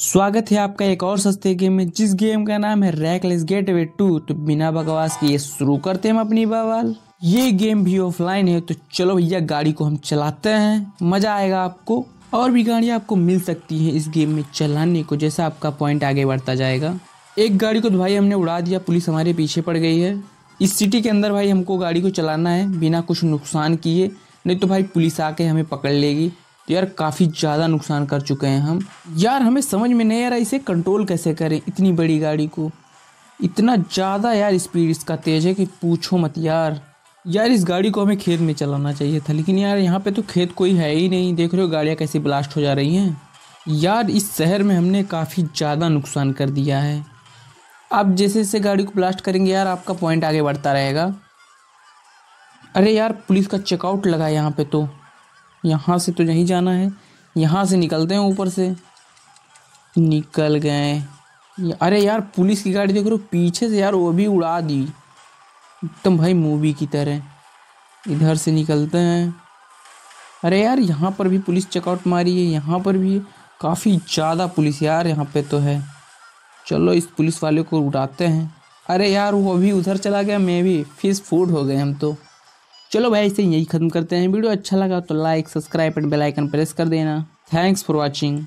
स्वागत है आपका एक और सस्ते गेम में जिस गेम का नाम है रैकलेस गेटवे टू तो बिना बकवास के ये शुरू करते हैं हम अपनी बवाल ये गेम भी ऑफलाइन है तो चलो भैया गाड़ी को हम चलाते हैं मजा आएगा आपको और भी गाड़ियाँ आपको मिल सकती हैं इस गेम में चलाने को जैसा आपका पॉइंट आगे बढ़ता जाएगा एक गाड़ी को तो भाई हमने उड़ा दिया पुलिस हमारे पीछे पड़ गई है इस सिटी के अंदर भाई हमको गाड़ी को चलाना है बिना कुछ नुकसान किए नहीं तो भाई पुलिस आके हमें पकड़ लेगी तो यार काफ़ी ज़्यादा नुकसान कर चुके हैं हम यार हमें समझ में नहीं आ रहा इसे कंट्रोल कैसे करें इतनी बड़ी गाड़ी को इतना ज़्यादा यार स्पीड इसका तेज़ है कि पूछो मत यार यार इस गाड़ी को हमें खेत में चलाना चाहिए था लेकिन यार यहाँ पे तो खेत कोई है ही नहीं देख रहे हो गाड़ियाँ कैसी ब्लास्ट हो जा रही हैं यार इस शहर में हमने काफ़ी ज़्यादा नुकसान कर दिया है आप जैसे जैसे गाड़ी को ब्लास्ट करेंगे यार आपका पॉइंट आगे बढ़ता रहेगा अरे यार पुलिस का चेकआउट लगा यहाँ पे तो यहाँ से तो यहीं जाना है यहाँ से निकलते हैं ऊपर से निकल गए अरे यार पुलिस की गाड़ी देख रहे हो पीछे से यार वो भी उड़ा दी एकदम भाई मूवी की तरह इधर से निकलते हैं अरे यार यहाँ पर भी पुलिस चेकआउट मारी है यहाँ पर भी काफ़ी ज़्यादा पुलिस यार यहाँ पे तो है चलो इस पुलिस वाले को उड़ाते हैं अरे यार वो भी उधर चला गया मैं भी फिस फूड हो गए हम तो चलो भाई इसे यही खत्म करते हैं वीडियो अच्छा लगा तो like subscribe and bell icon press कर देना थैंक्स फॉर वॉचिंग